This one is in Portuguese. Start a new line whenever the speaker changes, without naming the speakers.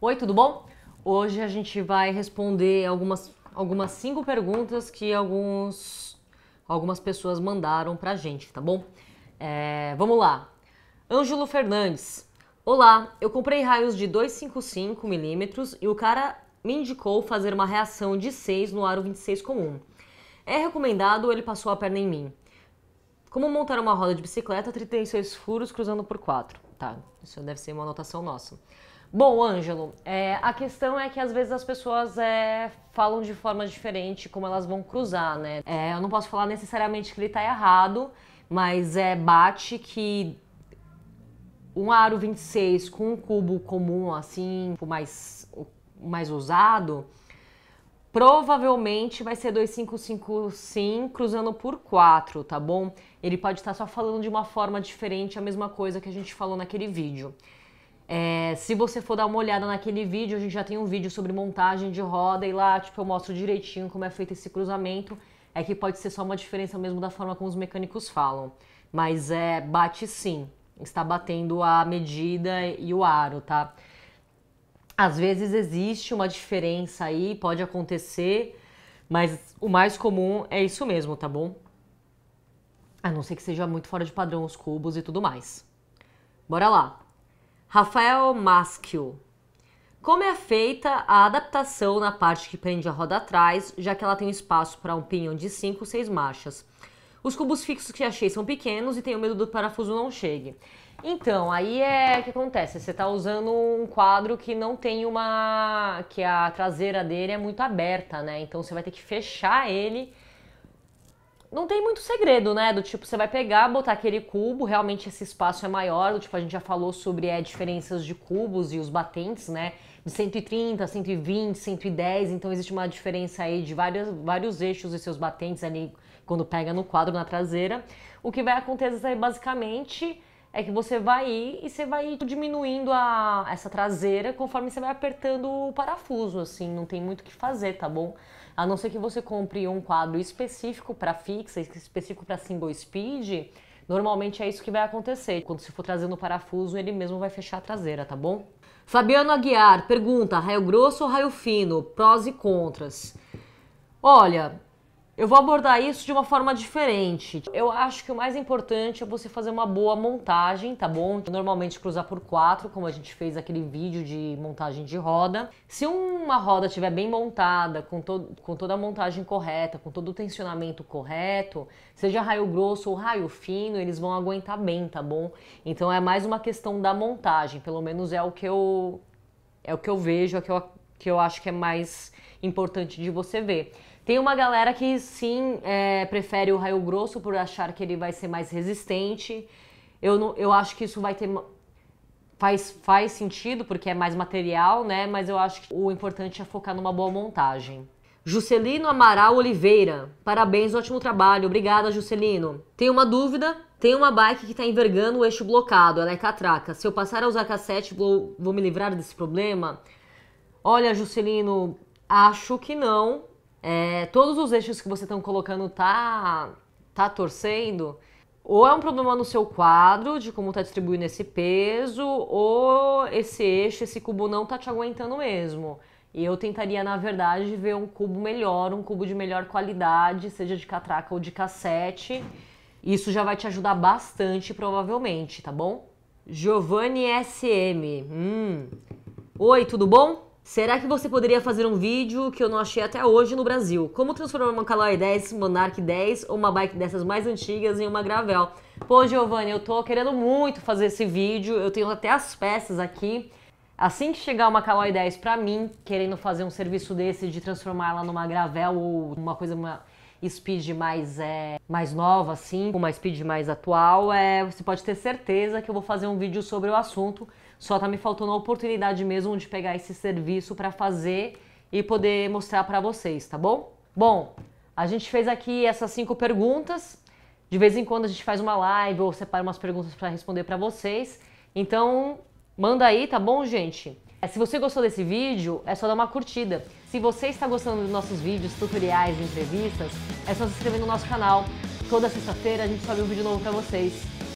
Oi, tudo bom? Hoje a gente vai responder algumas, algumas cinco perguntas que alguns, algumas pessoas mandaram pra gente, tá bom? É, vamos lá. Ângelo Fernandes. Olá, eu comprei raios de 255 milímetros e o cara me indicou fazer uma reação de 6 no aro 26 comum. É recomendado ou ele passou a perna em mim? Como montar uma roda de bicicleta 36 furos cruzando por 4? Tá, isso deve ser uma anotação nossa. Bom, Ângelo, é, a questão é que às vezes as pessoas é, falam de forma diferente como elas vão cruzar, né? É, eu não posso falar necessariamente que ele está errado, mas é, bate que um aro 26 com um cubo comum, assim, mais, mais usado, provavelmente vai ser 255 sim, cruzando por 4, tá bom? Ele pode estar tá só falando de uma forma diferente, a mesma coisa que a gente falou naquele vídeo. É, se você for dar uma olhada naquele vídeo, a gente já tem um vídeo sobre montagem de roda e lá tipo, eu mostro direitinho como é feito esse cruzamento. É que pode ser só uma diferença mesmo da forma como os mecânicos falam. Mas é, bate sim. Está batendo a medida e o aro, tá? Às vezes existe uma diferença aí, pode acontecer, mas o mais comum é isso mesmo, tá bom? A não ser que seja muito fora de padrão os cubos e tudo mais. Bora lá! Rafael Maschio. Como é feita a adaptação na parte que prende a roda atrás, já que ela tem espaço para um pinhão de 5 ou 6 marchas? Os cubos fixos que achei são pequenos e tenho medo do parafuso não chegue. Então, aí é o que acontece, você está usando um quadro que não tem uma... que a traseira dele é muito aberta, né? Então você vai ter que fechar ele não tem muito segredo, né? Do tipo, você vai pegar, botar aquele cubo, realmente esse espaço é maior, do tipo, a gente já falou sobre é, diferenças de cubos e os batentes, né? De 130, 120, 110, então existe uma diferença aí de vários vários eixos e seus batentes ali quando pega no quadro na traseira. O que vai acontecer é basicamente é que você vai ir e você vai diminuindo a, essa traseira conforme você vai apertando o parafuso, assim, não tem muito o que fazer, tá bom? A não ser que você compre um quadro específico para fixa, específico para single speed, normalmente é isso que vai acontecer. Quando você for trazendo o parafuso, ele mesmo vai fechar a traseira, tá bom? Fabiano Aguiar pergunta: raio grosso ou raio fino? Prós e contras. Olha, eu vou abordar isso de uma forma diferente. Eu acho que o mais importante é você fazer uma boa montagem, tá bom? Normalmente cruzar por quatro, como a gente fez aquele vídeo de montagem de roda. Se uma roda estiver bem montada, com, to com toda a montagem correta, com todo o tensionamento correto, seja raio grosso ou raio fino, eles vão aguentar bem, tá bom? Então é mais uma questão da montagem, pelo menos é o que eu é o que eu vejo, é o que eu, que eu acho que é mais importante de você ver. Tem uma galera que sim é, prefere o raio grosso por achar que ele vai ser mais resistente. Eu, não, eu acho que isso vai ter. Faz, faz sentido, porque é mais material, né? Mas eu acho que o importante é focar numa boa montagem. Juscelino Amaral Oliveira. Parabéns, ótimo trabalho. Obrigada, Juscelino. Tem uma dúvida? Tem uma bike que está envergando o eixo blocado, ela é catraca. Se eu passar a usar cassete, vou, vou me livrar desse problema? Olha, Juscelino, acho que não. É, todos os eixos que você estão colocando tá, tá torcendo. Ou é um problema no seu quadro, de como está distribuindo esse peso, ou esse eixo, esse cubo não tá te aguentando mesmo. E eu tentaria, na verdade, ver um cubo melhor, um cubo de melhor qualidade, seja de catraca ou de cassete. Isso já vai te ajudar bastante, provavelmente, tá bom? Giovanni SM. Hum. Oi, tudo bom? Será que você poderia fazer um vídeo que eu não achei até hoje no Brasil? Como transformar uma Caloi 10, Monarch 10 ou uma bike dessas mais antigas em uma gravel? Pô, Giovanni, eu tô querendo muito fazer esse vídeo, eu tenho até as peças aqui. Assim que chegar uma Caloi 10 pra mim, querendo fazer um serviço desse de transformar ela numa gravel ou uma coisa... Uma speed mais, é, mais nova, assim, com uma speed mais atual, é, você pode ter certeza que eu vou fazer um vídeo sobre o assunto. Só tá me faltando a oportunidade mesmo de pegar esse serviço para fazer e poder mostrar para vocês, tá bom? Bom, a gente fez aqui essas cinco perguntas. De vez em quando a gente faz uma live ou separa umas perguntas para responder para vocês. Então, manda aí, tá bom, gente? É, se você gostou desse vídeo, é só dar uma curtida. Se você está gostando dos nossos vídeos, tutoriais, entrevistas, é só se inscrever no nosso canal. Toda sexta-feira a gente sobe um vídeo novo para vocês.